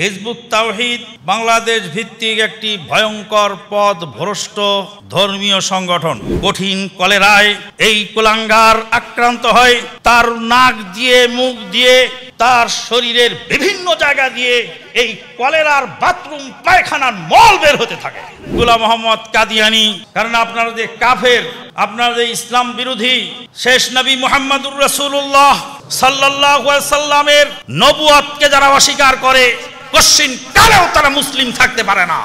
Hizb ut তাওহিদ বাংলাদেশ ভিত্তিক একটি ভয়ঙ্কর পদ ভ্রষ্ট ধর্মীয় সংগঠন কঠিন কলেরায় এই কুলাঙ্গার আক্রান্ত হয় তার নাক দিয়ে মুখ দিয়ে তার শরীরের বিভিন্ন জায়গা দিয়ে এই কলেরার বাথরুম পায়খানার মল বের হতে থাকে গুলা মোহাম্মদ কাদিয়ানি কারণ আপনারা যে কাফের আপনারা যে ইসলাম বিরোধী শেষ নবী মোহাম্মদুর রসুল্লাহ সাল্লাহামের সাল্লামের নবুয়তকে যারা অস্বীকার করে কশ্চিন কালেও তারা মুসলিম থাকতে পারে না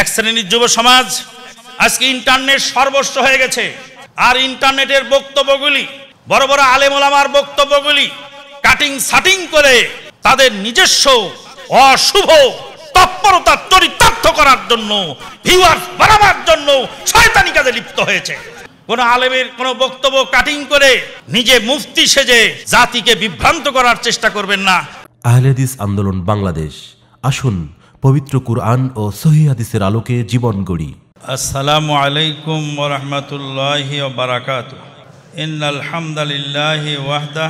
এক শ্রেণীর যুব সমাজ আজকে ইন্টারনেট সর্বস্ব হয়ে গেছে আর ইন্টারনেটের বক্তব্যগুলি বড় বড় আলেমোলামার বক্তব্যগুলি কাটিং সাটিং করে তাদের নিজস্ব অশুভ তৎপরতা চরিতার্থ করার জন্য ভিউয়ার্স বাড়াবার জন্য ছয়তানি কাজে লিপ্ত হয়েছে কোন আলেমের কোন বক্তব্য কাটিং করে নিজে মুফতি সেজে জাতিকে বিভ্রান্ত করার চেষ্টা করবেন না আহলেদিস আন্দোলন বাংলাদেশ আসুন পবিত্র কুরআন ও সহি আলোকে জীবন গড়ি আসসালামু আলাইকুম ওয়া রাহমাতুল্লাহি ইন আলহামদুলিল্লাহ ওয়াহদা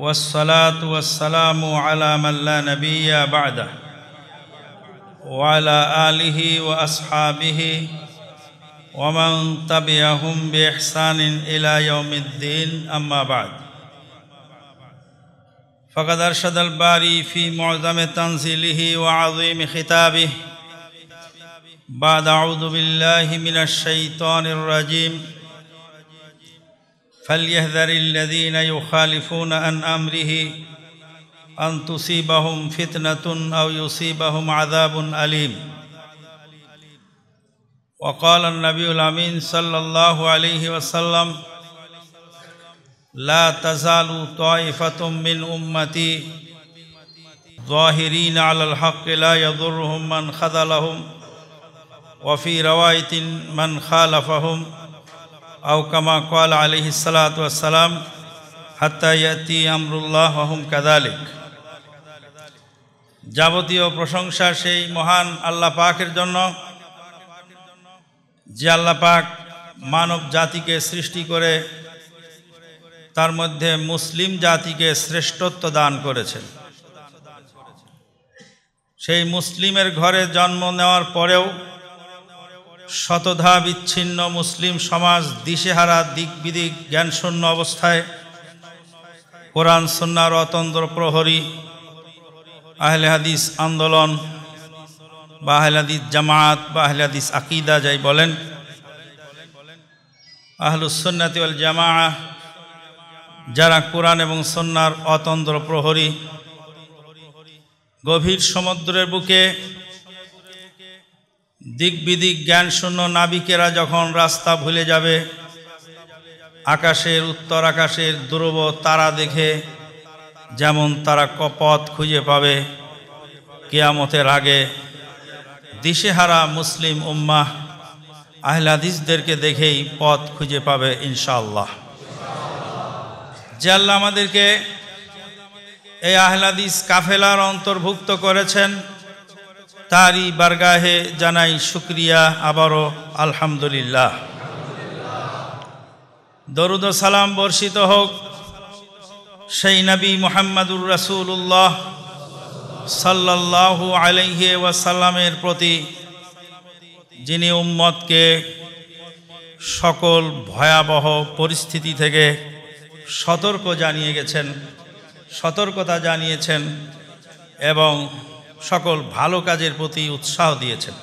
والصلاة والسلام على من لا نبي بعده وعلى آله وأصحابه ومن تبعهم بإحسان إلى يوم الدين أما بعد فقد أرشد الباري في معظم تنزيله وعظيم خطابه بعد أعوذ بالله من الشيطان الرجيم فليهذر الذين يخالفون عن امره ان تصيبهم فتنه او يصيبهم عذاب اليم وقال النبي الامين صلى الله عليه وسلم لا تزال طائفه من امتي ظاهرين على الحق لا يضرهم من خذلهم وفي روايه من خالفهم আউ কামা কল আলহি সালাতাম হাতি আমরুল্লাহ আহম কাদালিক যাবতীয় প্রশংসা সেই মহান আল্লাহ পাকের জন্য যে আল্লাহ পাক মানব জাতিকে সৃষ্টি করে তার মধ্যে মুসলিম জাতিকে শ্রেষ্ঠত্ব দান করেছেন সেই মুসলিমের ঘরে জন্ম নেওয়ার পরেও শতধা বিচ্ছিন্ন মুসলিম সমাজ দিশেহারা দিকবিদিক জ্ঞানশূন্য অবস্থায় কোরআন সন্ন্যার অতন্ত্র প্রহরী আহলেহাদিস আন্দোলন বা আহলাদিস জামাত বা আহলাদিস আকিদা যাই বলেন আহলুসন্নাতি ওয়াল জামা যারা কোরআন এবং সন্ন্যার অতন্ত্র প্রহরী গভীর সমুদ্রের বুকে দিক বিদিক জ্ঞানশূন্য নাবিকেরা যখন রাস্তা ভুলে যাবে আকাশের উত্তর আকাশের ধ্রুব তারা দেখে যেমন তারা কপথ খুঁজে পাবে কেয়ামতের আগে দিশেহারা মুসলিম উম্মাহ আহলাদিসদেরকে দেখেই পথ খুঁজে পাবে ইনশাল্লাহ জাল্লা আমাদেরকে এই আহলাদিস কাফেলার অন্তর্ভুক্ত করেছেন তারই বারগাহে জানাই শুক্রিয়া আবারও আলহামদুলিল্লাহ দরুদ সালাম বর্ষিত হোক সেই নবী মোহাম্মদুর রাসুল্লাহ সাল্লাহ আলহি ওয়াসাল্লামের প্রতি যিনি উম্মতকে সকল ভয়াবহ পরিস্থিতি থেকে সতর্ক জানিয়ে গেছেন সতর্কতা জানিয়েছেন এবং সকল ভালো কাজের প্রতি উৎসাহ দিয়েছেন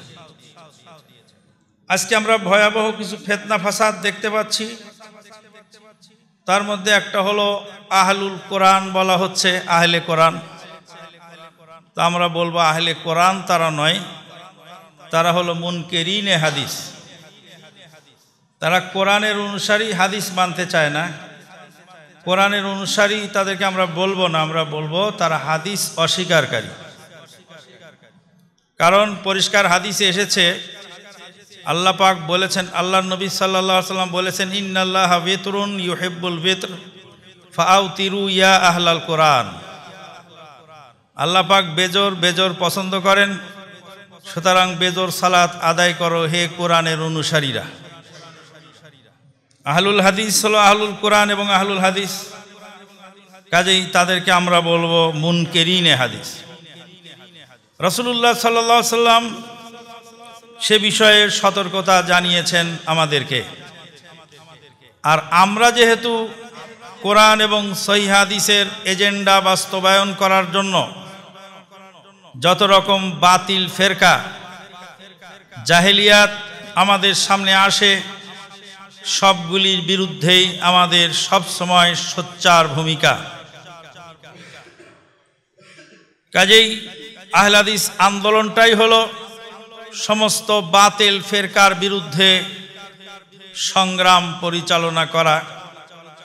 আজকে আমরা ভয়াবহ কিছু ফেতনা ফাসাদ দেখতে পাচ্ছি তার মধ্যে একটা হলো আহলুল কোরআন বলা হচ্ছে আহলে কোরআন তা আমরা বলবো আহলে কোরআন তারা নয় তারা হলো মুনকেরিনে হাদিস তারা কোরআনের অনুসারী হাদিস মানতে চায় না কোরআনের অনুসারী তাদেরকে আমরা বলবো না আমরা বলবো তারা হাদিস অস্বীকারী কারণ পরিষ্কার হাদিসে এসেছে আল্লাহ পাক বলেছেন আল্লাহ নবী সাল্লা সাল্লাম বলেছেন ইন্নাল্লাহ বেতরুন ইউ হেবুল বেতর ফাউ তিরু ইয়া আহলাল কোরআন আল্লাহ পাক বেজর বেজর পছন্দ করেন সুতরাং বেজর সালাত আদায় করো হে কোরআনের অনুসারীরা আহলুল হাদিস হল আহলুল কোরআন এবং আহলুল হাদিস কাজেই তাদেরকে আমরা বলবো মুন কেরিনে হাদিস রসুল্লাহ সাল্লা সাল্লাম সে বিষয়ে সতর্কতা জানিয়েছেন আমাদেরকে আর আমরা যেহেতু কোরআন এবং সহিহাদিসের এজেন্ডা বাস্তবায়ন করার জন্য যত রকম বাতিল ফেরকা জাহেলিয়াত আমাদের সামনে আসে সবগুলির বিরুদ্ধেই আমাদের সব সময় সোচ্চার ভূমিকা কাজেই আহলাদিস আন্দোলনটাই হল সমস্ত বাতিল ফেরকার বিরুদ্ধে সংগ্রাম পরিচালনা করা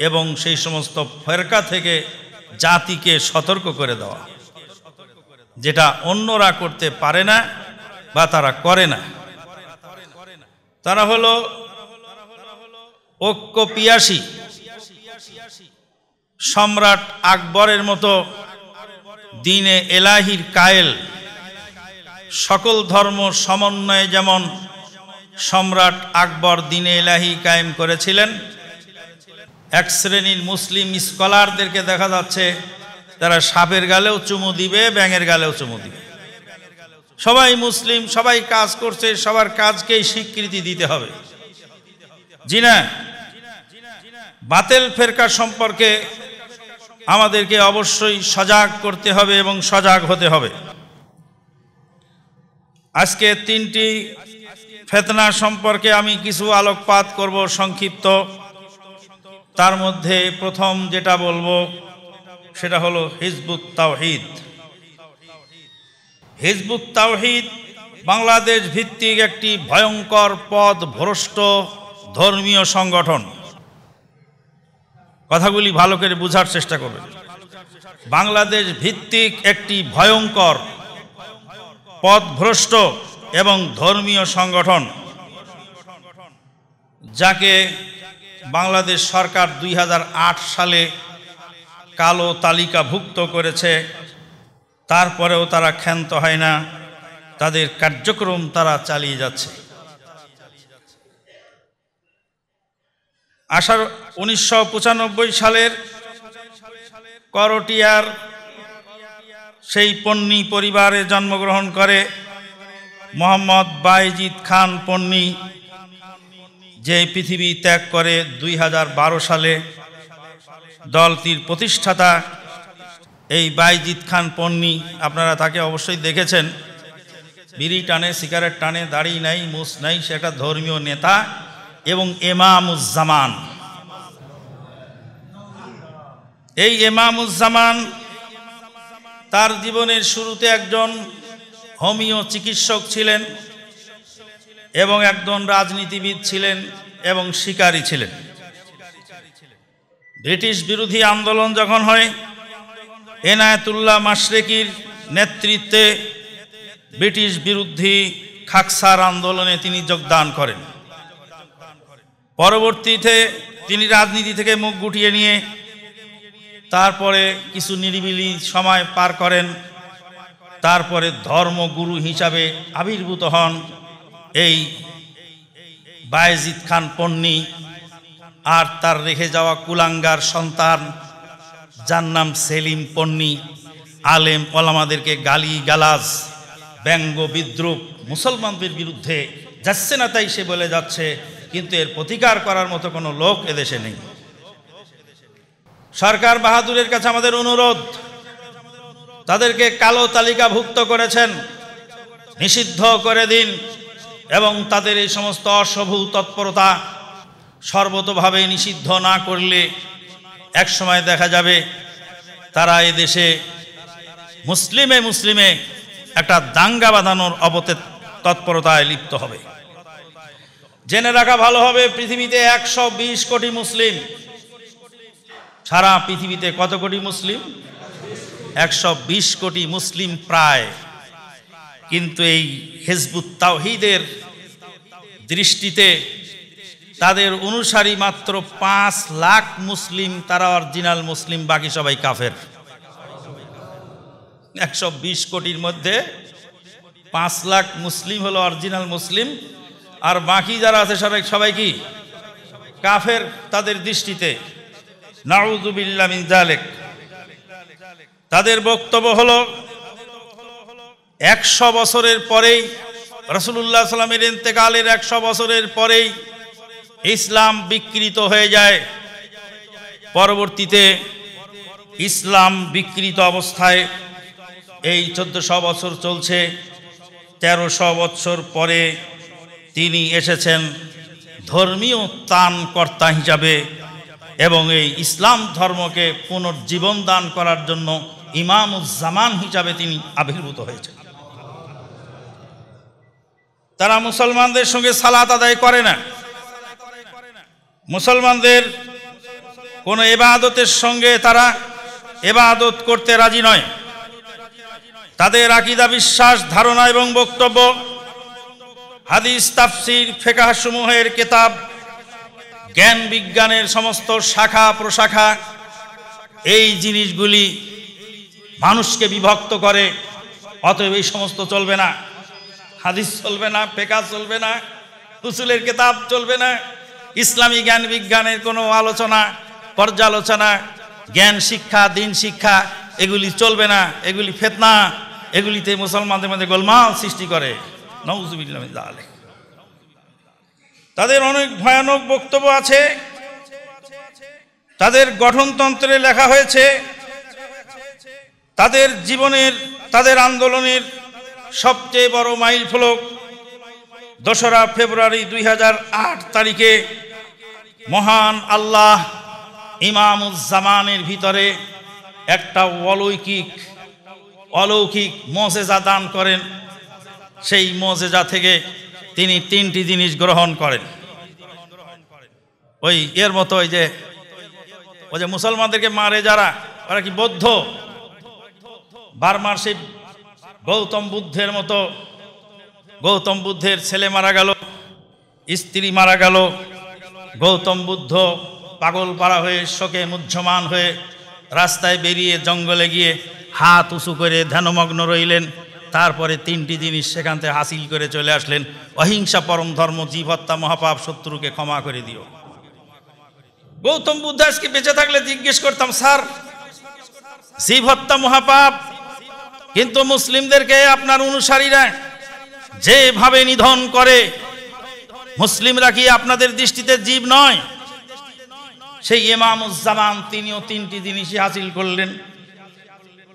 এবং সেই সমস্ত ফেরকা থেকে জাতিকে সতর্ক করে দেওয়া যেটা অন্যরা করতে পারে না বা তারা করে না তারা হলো ঐক্য পিয়াসী সম্রাট আকবরের মতো দিনে এলাহির কায়েল সকল ধর্ম সমন্বয়ে যেমন সম্রাট আকবর দিনে এলাহি কায়েম করেছিলেন এক শ্রেণীর মুসলিম স্কলারদেরকে দেখা যাচ্ছে তারা সাপের গালেও চুমু দিবে ব্যাঙের গালেও চুমু দিবে সবাই মুসলিম সবাই কাজ করছে সবার কাজকেই স্বীকৃতি দিতে হবে জি না বাতেল ফেরকা সম্পর্কে আমাদেরকে অবশ্যই সজাগ করতে হবে এবং সজাগ হতে হবে আজকে তিনটি ফেতনা সম্পর্কে আমি কিছু আলোকপাত করব সংক্ষিপ্ত তার মধ্যে প্রথম যেটা বলবো সেটা হলো হিজবুত তাওহিদ হিজবুত তাওহিদ বাংলাদেশ ভিত্তিক একটি ভয়ঙ্কর পদ ভ্রষ্ট ধর্মীয় সংগঠন কথাগুলি ভালো করে বোঝার চেষ্টা করবেন বাংলাদেশ ভিত্তিক একটি ভয়ঙ্কর পথভ্রষ্ট এবং ধর্মীয় সংগঠন যাকে বাংলাদেশ সরকার দুই সালে কালো তালিকাভুক্ত করেছে তারপরেও তারা ক্ষান্ত হয় না তাদের কার্যক্রম তারা চালিয়ে যাচ্ছে আসার উনিশশো সালের করটিয়ার সেই পন্নী পরিবারে জন্মগ্রহণ করে মোহাম্মদ বাইজিৎ খান পন্নী যে পৃথিবী ত্যাগ করে দুই সালে দলটির প্রতিষ্ঠাতা এই বাইজিৎ খান পন্নি আপনারা তাকে অবশ্যই দেখেছেন বিড়ি টানে সিগারেট টানে দাড়ি নাই মুস নাই সে একটা ধর্মীয় নেতা এবং এমামুজ্জামান এই এমামুজ্জামান তার জীবনের শুরুতে একজন হোমিও চিকিৎসক ছিলেন এবং একজন রাজনীতিবিদ ছিলেন এবং শিকারী ছিলেন ব্রিটিশ বিরোধী আন্দোলন যখন হয় এনায়তুল্লাহ মাসরেকির নেতৃত্বে ব্রিটিশ বিরোধী খাকসার আন্দোলনে তিনি যোগদান করেন পরবর্তীতে তিনি রাজনীতি থেকে মুখ গুটিয়ে নিয়ে তারপরে কিছু নিরিবিলি সময় পার করেন তারপরে ধর্মগুরু হিসাবে আবির্ভূত হন এই বায়েজিদ খান পন্নী আর তার রেখে যাওয়া কুলাঙ্গার সন্তান যার নাম সেলিম পন্নী আলেম ওলামাদেরকে গালি গালাজ ব্যঙ্গ বিদ্রুপ মুসলমানদের বিরুদ্ধে যাচ্ছে না তাই সে বলে যাচ্ছে কিন্তু এর প্রতিকার করার মতো কোনো লোক এদেশে নেই সরকার বাহাদুরের কাছে আমাদের অনুরোধ তাদেরকে কালো তালিকাভুক্ত করেছেন নিষিদ্ধ করে দিন এবং তাদের এই সমস্ত অশুভ তৎপরতা সর্বতভাবে নিষিদ্ধ না করলে এক সময় দেখা যাবে তারা এ দেশে মুসলিমে মুসলিমে একটা দাঙ্গা বাঁধানোর অবতে তৎপরতায় লিপ্ত হবে জেনে রাখা ভালো হবে পৃথিবীতে একশো বিশ কোটি মুসলিম সারা পৃথিবীতে কত কোটি মুসলিম একশো বিশ কোটি মুসলিম প্রায় কিন্তু এই হেজবুত তাহিদের দৃষ্টিতে তাদের অনুসারী মাত্র পাঁচ লাখ মুসলিম তারা অরিজিনাল মুসলিম বাকি সবাই কাফের একশো কোটির মধ্যে পাঁচ লাখ মুসলিম হলো অরিজিনাল মুসলিম আর বাকি যারা আছে সবাই সবাই কি কাফের তাদের দৃষ্টিতে নাউজুবিল্লা জালেক তাদের বক্তব্য হলো একশো বছরের পরেই রসুল্লাহ সাল্লামের ইন্তেকালের একশো বছরের পরেই ইসলাম বিকৃত হয়ে যায় পরবর্তীতে ইসলাম বিকৃত অবস্থায় এই চোদ্দশো বছর চলছে তেরোশো বছর পরে তিনি এসেছেন ধর্মীয় ত্রাণকর্তা কর্তা হিসাবে এবং এই ইসলাম ধর্মকে পুনর্জীবন দান করার জন্য ইমামুজ্জামান হিসাবে তিনি আবির্ভূত হয়েছেন তারা মুসলমানদের সঙ্গে সালাত আদায় করে না মুসলমানদের কোনো এবাদতের সঙ্গে তারা এবাদত করতে রাজি নয় তাদের আকিদা বিশ্বাস ধারণা এবং বক্তব্য হাদিস তাফসির ফেকাসমূহের কেতাব জ্ঞান বিজ্ঞানের সমস্ত শাখা প্রশাখা এই জিনিসগুলি মানুষকে বিভক্ত করে অতএব এই সমস্ত চলবে না হাদিস চলবে না ফেকা চলবে না উসুলের কেতাব চলবে না ইসলামী জ্ঞান বিজ্ঞানের কোনো আলোচনা পর্যালোচনা জ্ঞান শিক্ষা দিন শিক্ষা এগুলি চলবে না এগুলি ফেতনা এগুলিতে মুসলমানদের মধ্যে গোলমাল সৃষ্টি করে তাদের অনেক ভয়ানক বক্তব্য আছে তাদের গঠনতন্ত্রে লেখা হয়েছে তাদের জীবনের তাদের আন্দোলনের সবচেয়ে বড় মাইল ফলক দোসরা ফেব্রুয়ারি দুই তারিখে মহান আল্লাহ ইমামুজ্জামানের ভিতরে একটা অলৌকিক অলৌকিক মসেজা দান করেন সেই মজেজা থেকে তিনি তিনটি জিনিস গ্রহণ করেন ওই এর মতো ওই যে ওই যে মুসলমানদেরকে মারে যারা ওরা কি বৌদ্ধ বারমার সেই গৌতম বুদ্ধের মতো গৌতম বুদ্ধের ছেলে মারা গেল স্ত্রী মারা গেল গৌতম বুদ্ধ পাগল পাড়া হয়ে শোকে মুহ্যমান হয়ে রাস্তায় বেরিয়ে জঙ্গলে গিয়ে হাত উঁচু করে ধ্যানমগ্ন রইলেন তারপরে তিনটি জিনিস সেখান থেকে হাসিল করে চলে আসলেন অহিংসা পরম ধর্ম জীব হত্যা মহাপাপ শত্রুকে ক্ষমা করে দিও গৌতম বুদ্ধ আজকে বেঁচে থাকলে জিজ্ঞেস করতাম স্যার জীব হত্যা মহাপাপ কিন্তু মুসলিমদেরকে আপনার অনুসারীরা যেভাবে নিধন করে মুসলিমরা কি আপনাদের দৃষ্টিতে জীব নয় সেই উজ্জামান তিনিও তিনটি জিনিসই হাসিল করলেন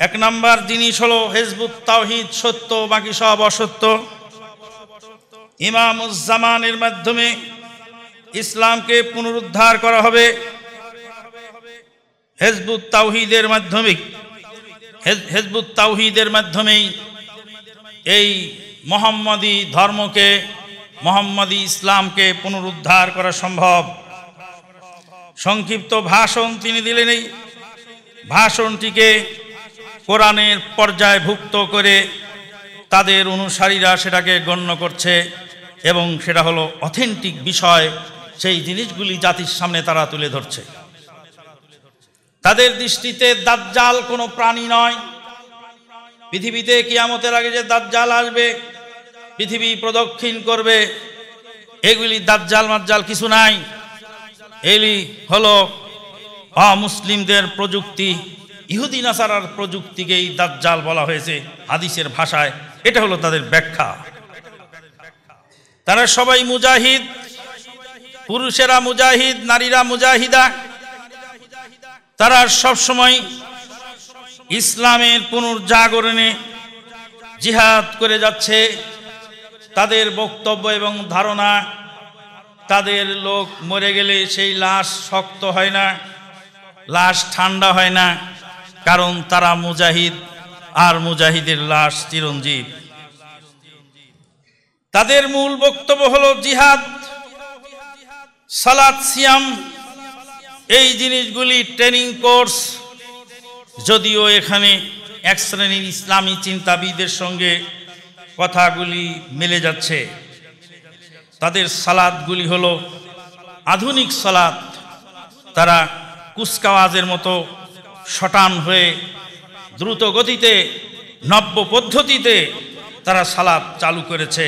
এক নম্বর জিনিস হলো হেজবুত তাওহিদ সত্য বাকি সব অসত্য উজ্জামানের মাধ্যমে ইসলামকে পুনরুদ্ধার করা হবে হেজবুত তাওহিদের মাধ্যমে হেজবুত তাওহিদের মাধ্যমেই এই মোহাম্মদী ধর্মকে মোহাম্মদী ইসলামকে পুনরুদ্ধার করা সম্ভব সংক্ষিপ্ত ভাষণ তিনি দিলেন এই ভাষণটিকে কোরআনের পর্যায়ভুক্ত করে তাদের অনুসারীরা সেটাকে গণ্য করছে এবং সেটা হলো অথেন্টিক বিষয় সেই জিনিসগুলি জাতির সামনে তারা তুলে ধরছে তাদের দৃষ্টিতে দাজ্জাল কোনো প্রাণী নয় পৃথিবীতে কিয়ামতের আগে যে দাজ্জাল আসবে পৃথিবী প্রদক্ষিণ করবে এগুলি দাজ্জাল মাজ্জাল কিছু নাই এলি হলো অমুসলিমদের প্রযুক্তি ইহুদি নাসারার প্রযুক্তিকেই দাজ্জাল বলা হয়েছে হাদিসের ভাষায় এটা হলো তাদের ব্যাখ্যা তারা সবাই মুজাহিদ পুরুষেরা মুজাহিদ নারীরা মুজাহিদা তারা সবসময় ইসলামের পুনর্জাগরণে জিহাদ করে যাচ্ছে তাদের বক্তব্য এবং ধারণা তাদের লোক মরে গেলে সেই লাশ শক্ত হয় না লাশ ঠান্ডা হয় না কারণ তারা মুজাহিদ আর মুজাহিদের লাশ চিরঞ্জীব তাদের মূল বক্তব্য হলো জিহাদ সালাদ সিয়াম এই জিনিসগুলি ট্রেনিং কোর্স যদিও এখানে এক শ্রেণীর ইসলামী চিন্তাবিদের সঙ্গে কথাগুলি মিলে যাচ্ছে তাদের সালাদগুলি হলো আধুনিক সালাদ তারা কুচকাওয়াজের মতো সটান হয়ে দ্রুত গতিতে নব্য পদ্ধতিতে তারা সালাদ চালু করেছে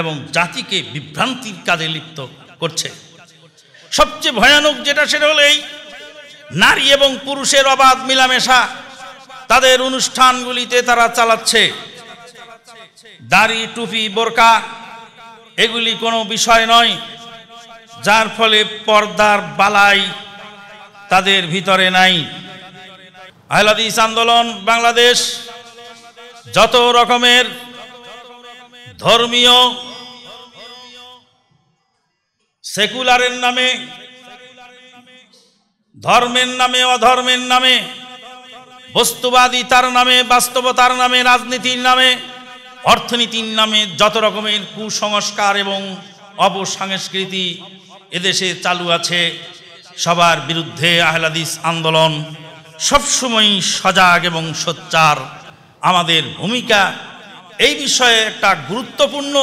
এবং জাতিকে বিভ্রান্তির কাজে লিপ্ত করছে সবচেয়ে ভয়ানক যেটা সেটা হলো এই নারী এবং পুরুষের অবাধ মিলামেশা তাদের অনুষ্ঠানগুলিতে তারা চালাচ্ছে দাড়ি টুপি বোরকা এগুলি কোনো বিষয় নয় যার ফলে পর্দার বালাই তাদের ভিতরে নাই আহলাদিস আন্দোলন বাংলাদেশ যত রকমের ধর্মীয় সেকুলারের নামে ধর্মের নামে অধর্মের নামে বস্তুবাদী তার নামে বাস্তবতার নামে রাজনীতির নামে অর্থনীতির নামে যত রকমের কুসংস্কার এবং অপসংস্কৃতি এদেশে চালু আছে সবার বিরুদ্ধে আহলাদিস আন্দোলন সবসময় সজাগ এবং সোচ্চার আমাদের ভূমিকা এই বিষয়ে একটা গুরুত্বপূর্ণ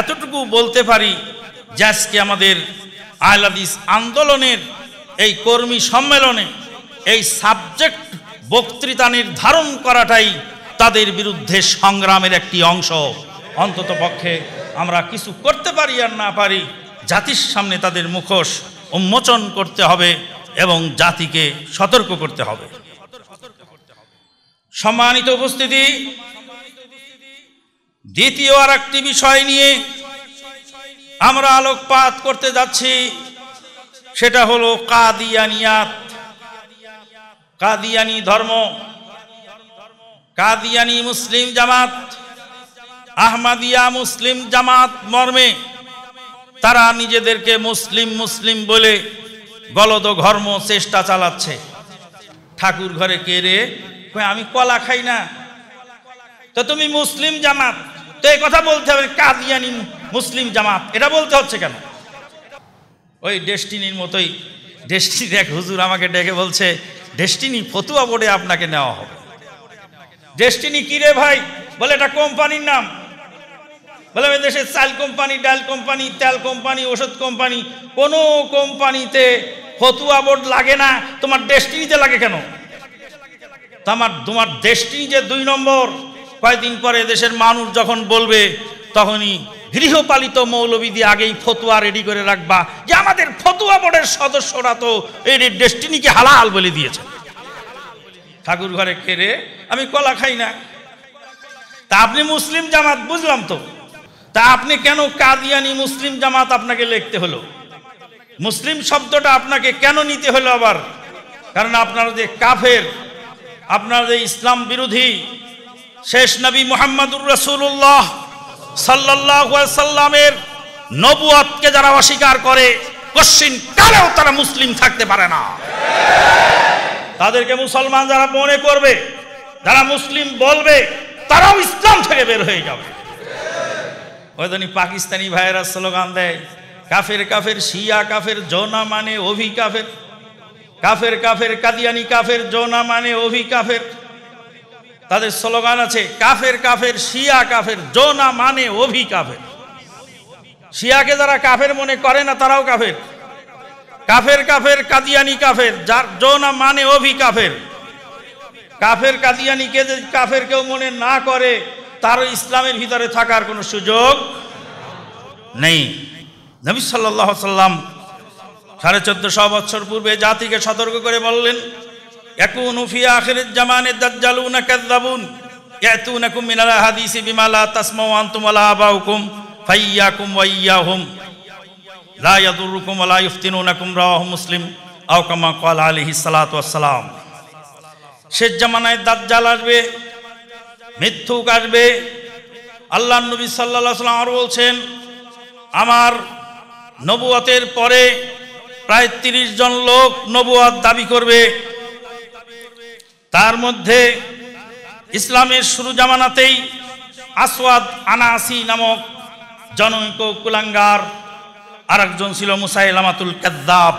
এতটুকু বলতে পারি যে আজকে আমাদের আহলাদিস আন্দোলনের এই কর্মী সম্মেলনে এই সাবজেক্ট বক্তৃতা নির্ধারণ করাটাই তাদের বিরুদ্ধে সংগ্রামের একটি অংশ অন্তত পক্ষে আমরা কিছু করতে পারি আর না পারি জাতির সামনে তাদের মুখোশ উন্মোচন করতে হবে এবং জাতিকে সতর্ক করতে হবে সম্মানিত উপস্থিতি দ্বিতীয় আর একটি বিষয় নিয়ে আমরা আলোকপাত করতে যাচ্ছি সেটা হলো কাদিয়ানিয়াত কাদিয়ানি ধর্ম কাদিয়ানি মুসলিম জামাত আহমাদিয়া মুসলিম জামাত মর্মে তারা নিজেদেরকে মুসলিম মুসলিম বলে বলদ ঘর্ম চেষ্টা চালাচ্ছে ঠাকুর ঘরে কে রে আমি কলা খাই না তো তুমি মুসলিম জামাত তো এই কথা বলতে হবে কাদিয়ানি মুসলিম জামাত এটা বলতে হচ্ছে কেন ওই ডেস্টিনির মতোই ডেস্টিনি এক হুজুর আমাকে ডেকে বলছে ডেস্টিনি ফতুয়া বোর্ডে আপনাকে নেওয়া হবে ডেস্টিনি কি রে ভাই বলে এটা কোম্পানির নাম বলে দেশের চাল কোম্পানি ডাল কোম্পানি তেল কোম্পানি ওষুধ কোম্পানি কোনো কোম্পানিতে ফতুয়া বোর্ড লাগে না তোমার ডেস্টিনিতে লাগে কেন তোমার তোমার ডেস্টিনি যে দুই নম্বর কয়েকদিন পরে দেশের মানুষ যখন বলবে তখনই গৃহপালিত মৌলবী দিয়ে আগেই ফতুয়া রেডি করে রাখবা যে আমাদের ফতুয়া বোর্ডের সদস্যরা তো এই ডেস্টিনিকে হালাল বলে দিয়েছে ঠাকুর ঘরে কেড়ে আমি কলা খাই না তা আপনি মুসলিম জামাত বুঝলাম তো তা আপনি কেন কাদিয়ানি মুসলিম জামাত আপনাকে লিখতে হলো মুসলিম শব্দটা আপনাকে কেন নিতে হলো আবার কারণ আপনারা যে কাফের আপনারা যে ইসলাম বিরোধী শেষ নবী মোহাম্মদুর রসুল্লাহ সাল্লামের নবুয়তকে যারা অস্বীকার করে কশিন কালেও তারা মুসলিম থাকতে পারে না তাদেরকে মুসলমান যারা মনে করবে যারা মুসলিম বলবে তারাও ইসলাম থেকে বের হয়ে যাবে ওই জন্য পাকিস্তানি ভাইয়েরা স্লোগান দেয় কাফের কাফের শিয়া কাফের জোনা মানে অভি কাফের কাফের কাফের কাদিয়ানি কাফের জোনা মানে অভি কাফের তাদের স্লোগান আছে কাফের কাফের শিয়া কাফের জোনা মানে অভি কাফের শিয়াকে যারা কাফের মনে করে না তারাও কাফের কাফের কাফের কাদিয়ানি কাফের যার জোনা মানে অভি কাফের কাফের কে যদি কাফের কেউ মনে না করে তারও ইসলামের ভিতরে থাকার কোনো সুযোগ নেই নবী সাল্লাহ সাল্লাম সাড়ে চোদ্দশো বছর পূর্বে জাতিকে সতর্ক করে বললেন একুন উফিয়া আখের জামানে দাজ্জালুনা কাজ্জাবুন ইয়াতুনাকুম মিনাল হাদিসি বিমা লা তাসমাউ আনতুম ওয়া লা আবাউকুম ফাইয়াকুম ওয়া ইয়াহুম লা ইয়াদুরুকুম ওয়া লা ইফতিনুনাকুম রাওয়াহু মুসলিম আও কামা ক্বাল আলাইহি সালাতু ওয়াসসালাম শেষ জামানায় দাজ্জাল আসবে মিথ্যুক আসবে আল্লাহ নবী সাল্লাল্লাহু আলাইহি ওয়াসাল্লাম আর বলছেন আমার নবুয়াতের পরে প্রায় তিরিশ জন লোক নবুয়াত দাবি করবে তার মধ্যে ইসলামের শুরু জামানাতেই আসওয়াদ আনাসি নামক জনৈক কুলাঙ্গার আর একজন ছিল মুসাইলামাতুল কাদ্দাব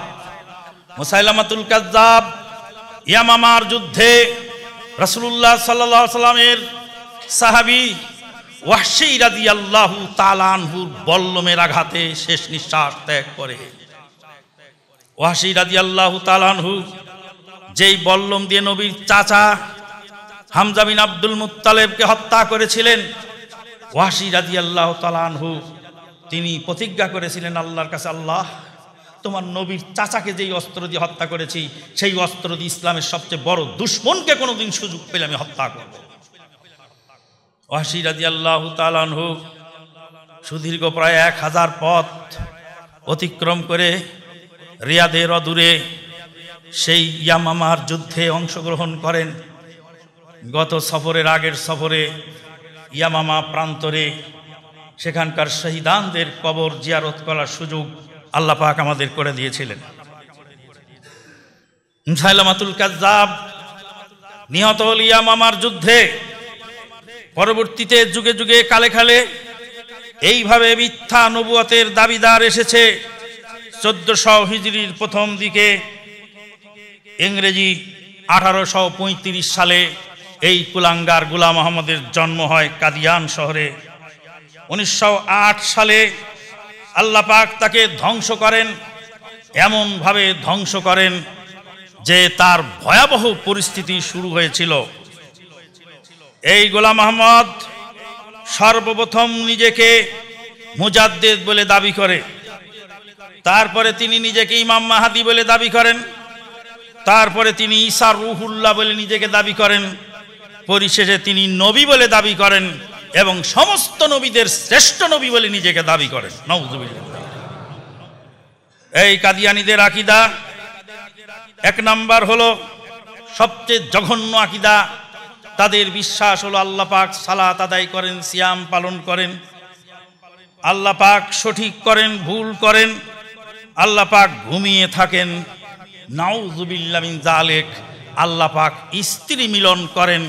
মুসাইলামাতুল কাদ্দাব ইয়ামামার যুদ্ধে রসুল্লাহ সাল্লা সাল্লামের সাহাবি ওয়াসেই রাদি আল্লাহ তালানহুর বল্লমের আঘাতে শেষ নিঃশ্বাস ত্যাগ করে ওয়াসি রাদি আল্লাহ তালানহু যেই বল্লম দিয়ে নবীর চাচা হামজামিন আব্দুল মুতালেবকে হত্যা করেছিলেন ওয়াসি রাদি আল্লাহ তালানহু তিনি প্রতিজ্ঞা করেছিলেন আল্লাহর কাছে আল্লাহ তোমার নবীর চাচাকে যেই অস্ত্র দিয়ে হত্যা করেছি সেই অস্ত্র দিয়ে ইসলামের সবচেয়ে বড় দুশ্মনকে কোনোদিন সুযোগ পেলে আমি হত্যা করবো ওয়াসি রাজি আল্লাহ তালানহু সুদীর্ঘ প্রায় এক হাজার পথ অতিক্রম করে রিয়াদের অদূরে সেই ইয়ামামার যুদ্ধে অংশগ্রহণ করেন গত সফরের আগের সফরে ইয়ামামা প্রান্তরে সেখানকার শহীদানদের কবর জিয়ারত করার সুযোগ আল্লাপাক আমাদের করে দিয়েছিলেন মুসাইলামাতুল কাজাব নিহত হল ইয়ামামার যুদ্ধে পরবর্তীতে যুগে যুগে কালে খালে এইভাবে মিথ্যা নবুয়াতের দাবিদার এসেছে চোদ্দশো হিজড়ির প্রথম দিকে ইংরেজি আঠারোশো পঁয়ত্রিশ সালে এই কুলাঙ্গার গুলাম আহমদের জন্ম হয় কাদিয়ান শহরে উনিশশো আট সালে আল্লাপাক তাকে ধ্বংস করেন এমনভাবে ধ্বংস করেন যে তার ভয়াবহ পরিস্থিতি শুরু হয়েছিল এই গোলাম আহমদ সর্বপ্রথম নিজেকে মুজাদ্দেদ বলে দাবি করে তারপরে তিনি নিজেকে ইমাম মাহাদি বলে দাবি করেন তারপরে তিনি ঈসা রুহুল্লাহ বলে নিজেকে দাবি করেন পরিশেষে তিনি নবী বলে দাবি করেন এবং সমস্ত নবীদের শ্রেষ্ঠ নবী বলে নিজেকে দাবি করেন এই কাদিয়ানিদের আকিদা এক নাম্বার হলো সবচেয়ে জঘন্য আকিদা তাদের বিশ্বাস হলো আল্লাহ পাক সালাত আদায় করেন সিয়াম পালন করেন আল্লাহ পাক সঠিক করেন ভুল করেন আল্লাহ পাক ঘুমিয়ে থাকেন নাউজুবিল্লামিন জালেক আল্লাহ পাক স্ত্রী মিলন করেন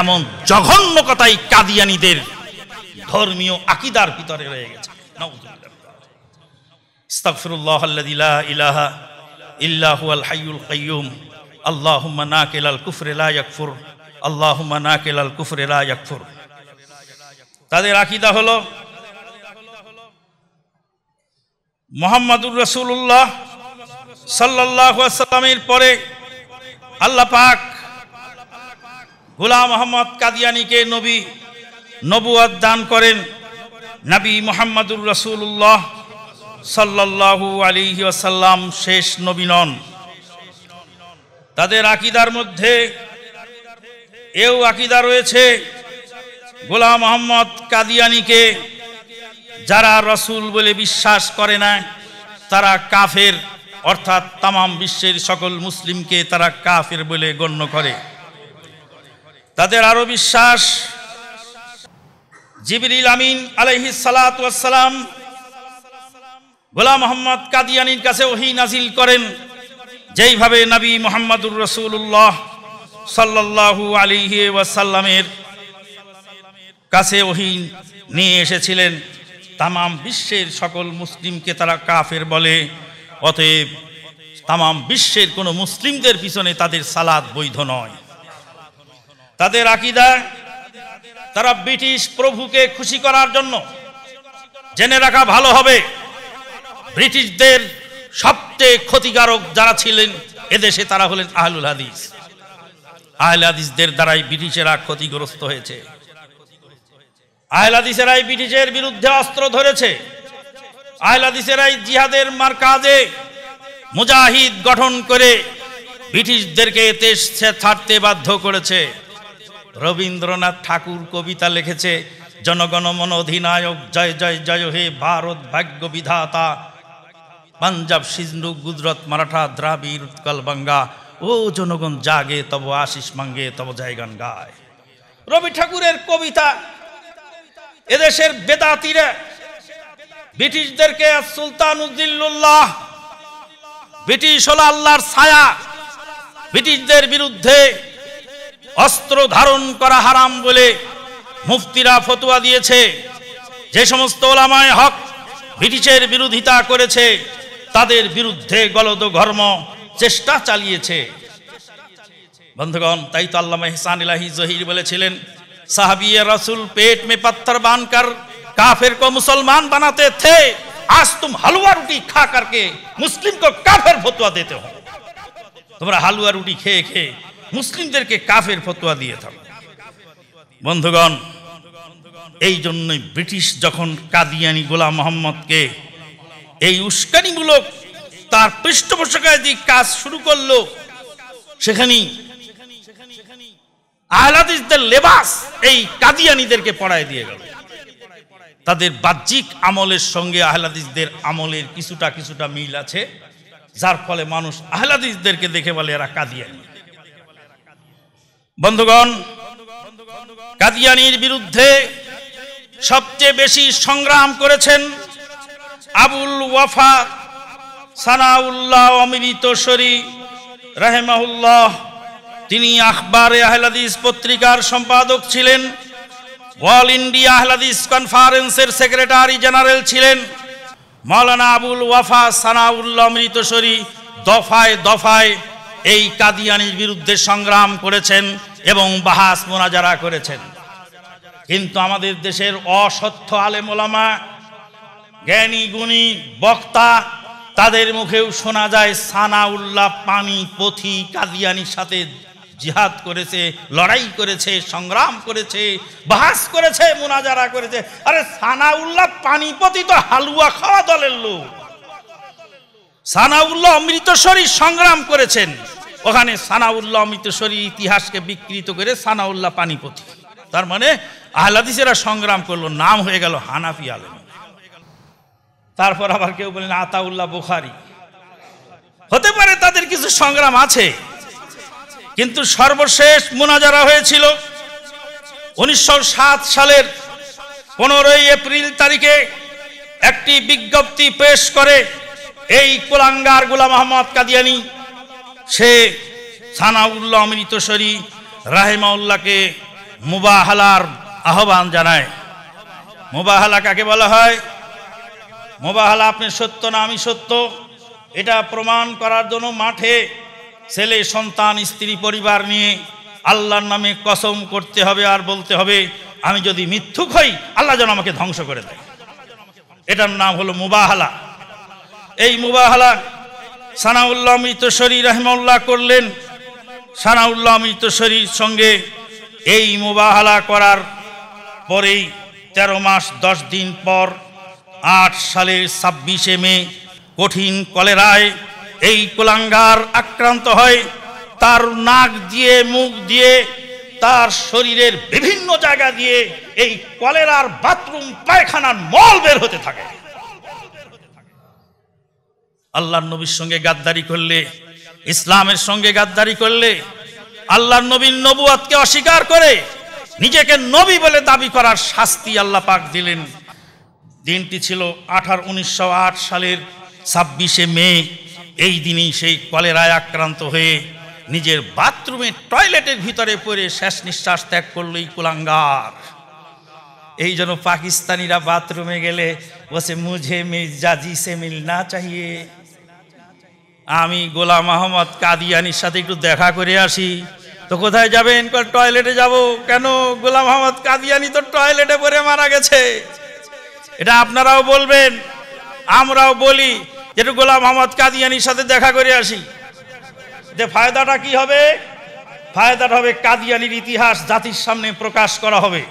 এমন জঘন্য কথাই কাদিয়ানিদের ধর্মীয় আকিদার ভিতরে রয়ে গেছে ইস্তাগফিরুল্লাহ আল্লাযী ইলাহা ইল্লা হাইয়ুল কাইয়্যুম আল্লাহুম্মা নাকিলাল কুফরি লা ইয়াকফুর আল্লাহ নাকেল আল কুফরেলা ইয়াকফুর তাদের আকিদা হল মোহাম্মদুর রসুল্লাহ সাল্লাহামের পরে আল্লাহ পাক গুলাম মোহাম্মদ কাদিয়ানিকে নবী নবুয়াদ দান করেন নবী মোহাম্মদুর রসুল্লাহ সাল্লাহু আলী আসাল্লাম শেষ নবী তাদের আকিদার মধ্যে এও আকিদা রয়েছে গোলাম মোহাম্মদ কাদিয়ানিকে যারা রসুল বলে বিশ্বাস করে না তারা কাফের অর্থাৎ তাম বিশ্বের সকল মুসলিমকে তারা কাফের বলে গণ্য করে তাদের আরও বিশ্বাস জিবরিল আমিন আলহি সালাতাম গোলাম মোহাম্মদ কাদিয়ানির কাছে ওহি নাজিল করেন যেইভাবে নবী মোহাম্মদুর রসুল্লাহ সাল্লাহু আলিহি ওয়াসাল্লামের কাছে ওহি নিয়ে এসেছিলেন তামাম বিশ্বের সকল মুসলিমকে তারা কাফের বলে অতএব তামাম বিশ্বের কোনো মুসলিমদের পিছনে তাদের সালাদ বৈধ নয় তাদের আকিদা তারা ব্রিটিশ প্রভুকে খুশি করার জন্য জেনে রাখা ভালো হবে ব্রিটিশদের সবচেয়ে ক্ষতিকারক যারা ছিলেন এদেশে তারা হলেন আহলুল হাদিস আহলাদিসদের দ্বারাই ব্রিটিশেরা ক্ষতিগ্রস্ত হয়েছে আহলাদিসেরাই ব্রিটিশের বিরুদ্ধে অস্ত্র ধরেছে আহলাদিসেরাই জিহাদের মার কাজে মুজাহিদ গঠন করে ব্রিটিশদেরকে এতে ছাড়তে বাধ্য করেছে রবীন্দ্রনাথ ঠাকুর কবিতা লিখেছে জনগণমন অধিনায়ক জয় জয় জয় হে ভারত ভাগ্য বিধাতা পাঞ্জাব সিন্ধু গুজরাট মারাঠা দ্রাবিড় উৎকল বাঙ্গা ও জনগণ জাগে তব আশিস মাঙ্গে তব জায়গান গায় রবি ঠাকুরের কবিতা এদেশের বেদাতিরা ব্রিটিশদেরকে সুলতান উদ্দিল্লাহ ব্রিটিশ হল আল্লাহর ছায়া ব্রিটিশদের বিরুদ্ধে অস্ত্র ধারণ করা হারাম বলে মুফতিরা ফতুয়া দিয়েছে যে সমস্ত ওলামায় হক ব্রিটিশের বিরোধিতা করেছে তাদের বিরুদ্ধে গলদ ঘর্ম চেষ্টা চালিয়েছে বন্ধুগণ তাই তো আল্লাহ হেসান ইলাহি জহির বলেছিলেন সাহাবিয়া রসুল পেট মে পাথর বান কর কাফের কো মুসলমান বানাতে থে আজ তুম হালুয়া রুটি খা করকে মুসলিম কো কাফের ফতোয়া দিতে হো তোমরা হালুয়া রুটি খেয়ে খেয়ে মুসলিমদেরকে কাফের ফতোয়া দিয়ে থাকো বন্ধুগণ এই জন্যই ব্রিটিশ যখন কাদিয়ানি গোলাম মোহাম্মদকে এই উস্কানিমূলক তার পৃষ্ঠপোষকায় যে কাজ শুরু করলো সেখানেই আহলাদিসদের লেবাস এই কাদিয়ানিদেরকে পড়ায় দিয়ে গেল তাদের বাহ্যিক আমলের সঙ্গে আহলাদিসদের আমলের কিছুটা কিছুটা মিল আছে যার ফলে মানুষ আহলাদিসদেরকে দেখে বলে এরা কাদিয়ানি বন্ধুগণ কাদিয়ানির বিরুদ্ধে সবচেয়ে বেশি সংগ্রাম করেছেন আবুল ওয়াফা সানাউল্লাহ অমৃত শরী রাহেমাউল্লাহ তিনি আখবারে আহলাদিস পত্রিকার সম্পাদক ছিলেন অল ইন্ডিয়া আহলাদিস কনফারেন্সের সেক্রেটারি জেনারেল ছিলেন মৌলানা আবুল ওয়াফা সানাউল্লাহ অমৃতসরী দফায় দফায় এই কাদিয়ানির বিরুদ্ধে সংগ্রাম করেছেন এবং বাহাস মোনাজারা করেছেন কিন্তু আমাদের দেশের অসত্য আলেমোলামা জ্ঞানী গুণী বক্তা তাদের মুখেও শোনা যায় সানাউল্লাহ পানি পথি কাদিয়ানির সাথে জিহাদ করেছে লড়াই করেছে সংগ্রাম করেছে বাহাস করেছে মোনাজারা করেছে আরে সানাউল্লাহ পানিপতি তো হালুয়া খাওয়া দলের লোক সানাউল্লাহ অমৃতসরী সংগ্রাম করেছেন ওখানে সানাউল্লাহ অমৃতসরী ইতিহাসকে বিকৃত করে সানাউল্লাহ পানিপতি তার মানে আহ্লাদিসেরা সংগ্রাম করলো নাম হয়ে গেল হানাফি আলম তারপর আবার কেউ বললেন আতাউল্লাহ বুখারি হতে পারে তাদের কিছু সংগ্রাম আছে কিন্তু সর্বশেষ মোনাজারা হয়েছিল উনিশশো সালের পনেরোই এপ্রিল তারিখে একটি বিজ্ঞপ্তি পেশ করে এই কোলাঙ্গার গুলাম আহমদ কাদিয়ানি সে সানাউল্লাহ অমৃতসরী রাহেমাউল্লাহকে মুবাহালার আহ্বান জানায় মুবাহালা কাকে বলা হয় মোবাহালা আপনি সত্য না আমি সত্য এটা প্রমাণ করার জন্য মাঠে ছেলে সন্তান স্ত্রী পরিবার নিয়ে আল্লাহর নামে কসম করতে হবে আর বলতে হবে আমি যদি মিথ্যুক হই আল্লাহ যেন আমাকে ধ্বংস করে দেয় এটার নাম হলো মুবাহালা এই মুবাহালা সানাউল্লাহ মৃতশ্বরী রহমাউল্লাহ করলেন সানাউল্লাহ মৃতশ্বরীর সঙ্গে এই মুবাহালা করার পরেই তেরো মাস দশ দিন পর আট সালের ছাব্বিশে মে কঠিন কলেরায় এই কুলাঙ্গার আক্রান্ত হয় তার নাক দিয়ে মুখ দিয়ে তার শরীরের বিভিন্ন জায়গা দিয়ে এই কলেরার বাথরুম পায়খানার মল বের হতে থাকে আল্লাহ নবীর সঙ্গে গাদ্দারি করলে ইসলামের সঙ্গে গাদ্দারি করলে আল্লাহ নবীর নবুয়াতকে অস্বীকার করে নিজেকে নবী বলে দাবি করার শাস্তি আল্লাহ পাক দিলেন দিনটি ছিল আঠারো উনিশশো সালের ছাব্বিশে মে এই দিনেই সেই কলেরায় আক্রান্ত হয়ে নিজের বাথরুমে টয়লেটের ভিতরে পড়ে শেষ নিঃশ্বাস ত্যাগ করলই কুলাঙ্গার এই জন্য পাকিস্তানিরা বাথরুমে গেলে বসে মুঝে মির্জাজি সে মিল না চাহিয়ে আমি গোলাম আহমদ কাদিয়ানির সাথে একটু দেখা করে আসি তো কোথায় যাবেন টয়লেটে যাব কেন গোলাম আহমদ কাদিয়ানি তো টয়লেটে পরে মারা গেছে এটা আপনারাও বলবেন আমরাও বলি যেটু গোলাম মোহাম্মদ কাদিয়ানির সাথে দেখা করে আসি যে ফায়দাটা কি হবে ফায়দাটা হবে কাদিয়ানির ইতিহাস জাতির সামনে প্রকাশ করা হবে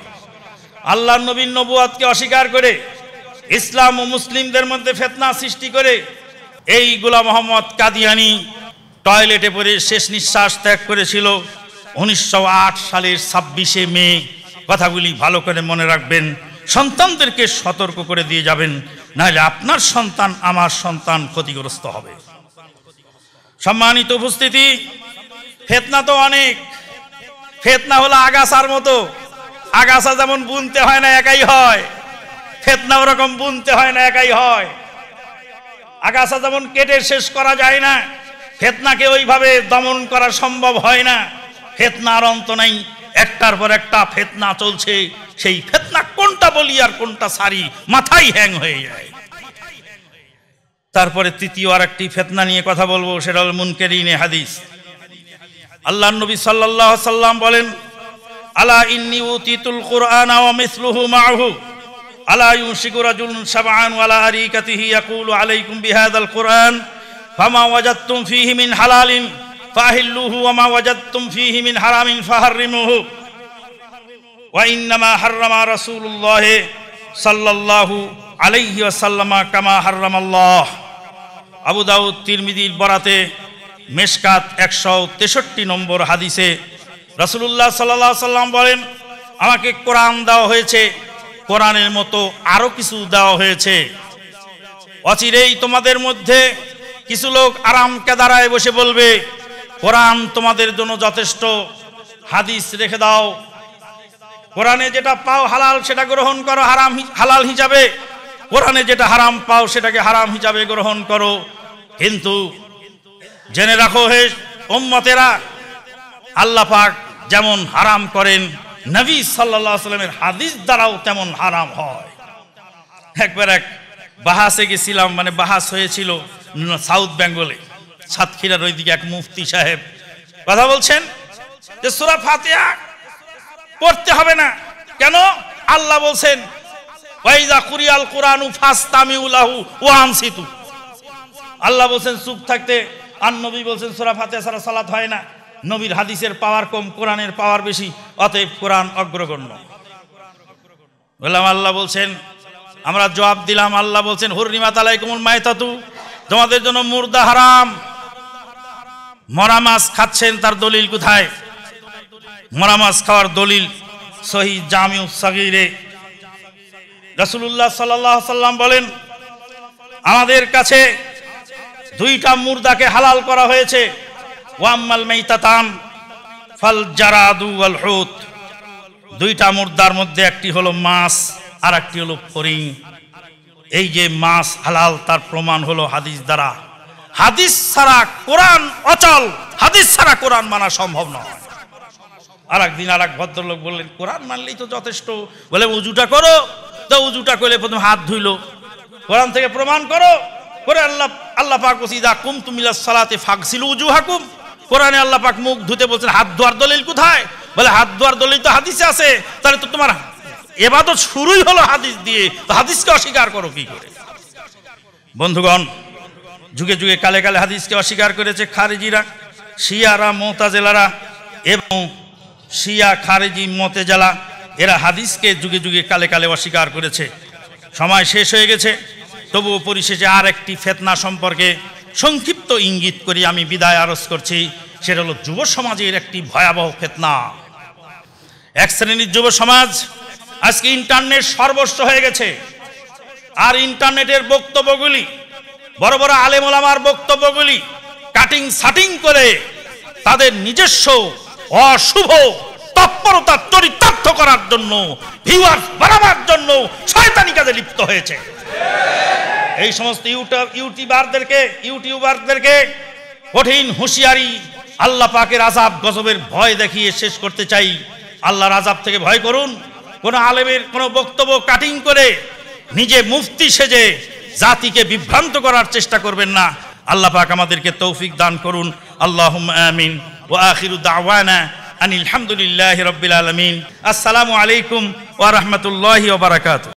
আল্লাহ নবীন নবুয়াদকে অস্বীকার করে ইসলাম ও মুসলিমদের মধ্যে ফেতনা সৃষ্টি করে এই গোলাম মোহাম্মদ কাদিয়ানি টয়লেটে পরে শেষ নিঃশ্বাস ত্যাগ করেছিল উনিশশো সালের ছাব্বিশে মে কথাগুলি ভালো করে মনে রাখবেন সন্তানদেরকে সতর্ক করে দিয়ে যাবেন নাহলে আপনার সন্তান আমার সন্তান ক্ষতিগ্রস্ত হবে সম্মানিত উপস্থিতি ফেতনা তো অনেক ফেতনা হলো আগাছার মতো আগাছা যেমন বুনতে হয় না একাই হয় ফেতনা ওরকম বুনতে হয় না একাই হয় আগাছা যেমন কেটে শেষ করা যায় না ফেতনাকে ওইভাবে দমন করা সম্ভব হয় না ফেতনার অন্ত নাই একটার পর একটা ফেতনা চলছে সেই ফেতনা কোনটা বলি আর কোনটা সারি মাথাই হ্যাং হয়ে যায় তারপরে তৃতীয় আর একটি ফেতনা নিয়ে কথা বলবো সেটা হল মুনকেরিনে হাদিস আল্লাহ নবী সাল্লাহ সাল্লাম বলেন আলা ইন্নি উতিতুল কুরআন ওয়া মিসলুহু মাআহু আলা ইউশিকু রাজুলুন সাবআন ওয়া লা আরিকাতিহি ইয়াকুলু আলাইকুম বিহাদাল কুরআন ফামা ওয়াজাদতুম ফীহি মিন হালালিন فاهلوه وما وجدتم فيه من حرام فحرموه وإنما حرم رسول الله صلى الله عليه وسلم كما حرم الله আবু দাউদ তিরমিদির বরাতে মেশকাত একশো তেষট্টি নম্বর হাদিসে রসুল্লাহ সাল্লা সাল্লাম বলেন আমাকে কোরআন দেওয়া হয়েছে কোরআনের মতো আরও কিছু দেওয়া হয়েছে অচিরেই তোমাদের মধ্যে কিছু লোক আরাম কেদারায় বসে বলবে কোরআন তোমাদের জন্য যথেষ্ট হাদিস রেখে দাও কোরআনে যেটা পাও হালাল সেটা গ্রহণ করো হারাম হালাল হিসাবে কোরআনে যেটা হারাম পাও সেটাকে হারাম হিসাবে গ্রহণ করো কিন্তু জেনে রাখো হে ওম্মতেরা আল্লাহ পাক যেমন হারাম করেন নবী সাল্লাহ সাল্লামের হাদিস দ্বারাও তেমন হারাম হয় একবার এক বাহাসে গেছিলাম মানে বাহাস হয়েছিল সাউথ বেঙ্গলে সাতক্ষীরার ওইদিকে এক মুফতি সাহেব কথা বলছেন যে সুরা ফাতিয়া পড়তে হবে না কেন আল্লাহ বলছেন ওয়াইজা কুরিয়াল কোরআনু ফাস্তামিউলাহু ওয়া আনসিতু আল্লাহ বলছেন চুপ থাকতে আর নবী বলছেন সুরা ফাতেহা সারা সালাত হয় না নবীর হাদিসের পাওয়ার কম কোরআনের পাওয়ার বেশি অতএব কোরআন অগ্রগণ্য বললাম আল্লাহ বলছেন আমরা জবাব দিলাম আল্লাহ বলছেন হরিমা তালাই কুমুল তোমাদের জন্য মুর্দা হারাম মরা মাছ খাচ্ছেন তার দলিল কোথায় মরা মাছ খাওয়ার দলিল সহি জামিউ সাগিরে রসুল্লাহ সাল্লাম বলেন আমাদের কাছে দুইটা মুর্দাকে হালাল করা হয়েছে ওয়াম্মাল মেইতাতাম ফল জারাদু আল হুত দুইটা মুর্দার মধ্যে একটি হলো মাছ আর একটি হলো ফরিং এই যে মাছ হালাল তার প্রমাণ হলো হাদিস দ্বারা হাদিস ছাড়া কোরআন অচল হাদিস ছাড়া কোরআন মানা সম্ভব নয় আর একদিন আর এক ভদ্রলোক বললেন কোরআন মানলেই তো যথেষ্ট বলে উজুটা করো তো উজুটা করলে প্রথমে হাত ধুইল কোরআন থেকে প্রমাণ করো করে আল্লাহ আল্লাহ পাক দা কুম তুমি সালাতে ফাঁকছিল উজু হাকুম কোরআনে আল্লাহ পাক মুখ ধুতে বলছেন হাত ধোয়ার দলিল কোথায় বলে হাত ধোয়ার দলিল তো হাদিসে আছে তাহলে তো তোমার এবার তো শুরুই হলো হাদিস দিয়ে তো হাদিসকে অস্বীকার করো কি করে বন্ধুগণ যুগে যুগে কালে কালে হাদিসকে অস্বীকার করেছে খারেজিরা শিয়ারা মোতাজেলারা এবং শিয়া খারেজি জেলা এরা হাদিসকে যুগে যুগে কালে কালে অস্বীকার করেছে সময় শেষ হয়ে গেছে তবুও পরিশেষে আর একটি ফেতনা সম্পর্কে সংক্ষিপ্ত ইঙ্গিত করি আমি বিদায় আরজ করছি সেটা হলো যুব সমাজের একটি ভয়াবহ ফেতনা এক শ্রেণীর যুব সমাজ আজকে ইন্টারনেট সর্বস্ব হয়ে গেছে আর ইন্টারনেটের বক্তব্যগুলি বড় বড় আলেমোলামার বক্তব্যগুলি কাটিং সাটিং করে তাদের নিজস্ব অশুভ তৎপরতা চরিতার্থ করার জন্য ভিউয়ার্স বাড়াবার জন্য শয়তানি কাজে লিপ্ত হয়েছে এই সমস্ত ইউটিউবারদেরকে ইউটিউবারদেরকে কঠিন হুঁশিয়ারি আল্লাহ পাকের আজাব গজবের ভয় দেখিয়ে শেষ করতে চাই আল্লাহর আজাব থেকে ভয় করুন কোনো আলেমের কোনো বক্তব্য কাটিং করে নিজে মুফতি সেজে জাতিকে বিভ্রান্ত করার চেষ্টা করবেন না আল্লাহ পাক আমাদেরকে তৌফিক দান করুন আল্লাহ আমিন ও আখির দাওয়ানা আনিল রবিল আলমিন আসসালামু আলাইকুম ওয়া বারাকাতুহু